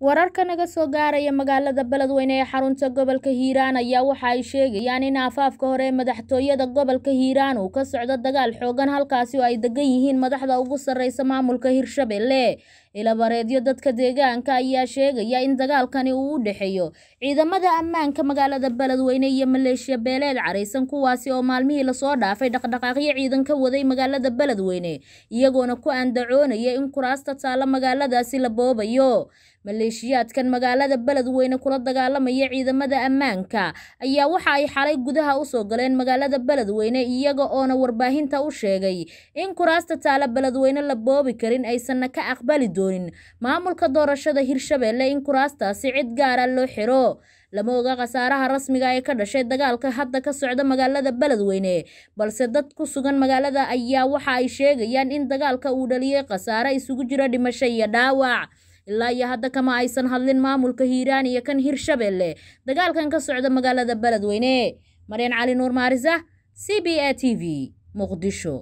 wararka naga soo gaaraya magaalada beledweyne ee xarunta gobolka hiiraan ayaa waxa ay sheegayaan in aafaafka hore ee madaxtooyada gobolka hiiraan uu ka socdo dagaal xoogan halkaasi oo ay degan yihiin madaxda ugu sarreysa maamulka hirshabelle Ilabareedyo dadka deegaanka ayaa sheegaya in dagaalkani uu u dhexeeyo ciidamada ammaanka magaalada beledweyne iyo maleeshiya beeleed caraysan kuwaasi oo maalmihii lasoo dhaafay dhaqdhaqaaqyo ciidan ka waday magaalada beledweyne iyagoona ku andacoonaya in kuraasta taalla magaaladaasi la boobayo maleeshiyaadkan magaalada beledweyne kula dagaalamaya ciidamada ammaanka ayaa waxa ay xalay gudaha usoo galeen magaalada beledweyne iyaga oona warbaahinta u sheegay in kuraasta taalla beledweyne la boobi karin aysanna ka aqbali doonin maamulka doorashada hirshabelle in kuraastaasi cid gaara ah loo xiro lama oga khasaaraha rasmiga ah ee ka dhashay dagaalka hadda ka socda magaalada beledweyne balse dad ku sugan magaalada ayaa waxa ay sheegayaan in dagaalka uu dhaliyey khasaare isugu jiro dhimasho iyo dhaawac ilaa iyo hadda kama aysan hadlin maamulka hiiraan iyo kan hirshabelle dagaalkan ka socda magaalada beledweyne maryan cali nuur maarisa c b a t v muqdisho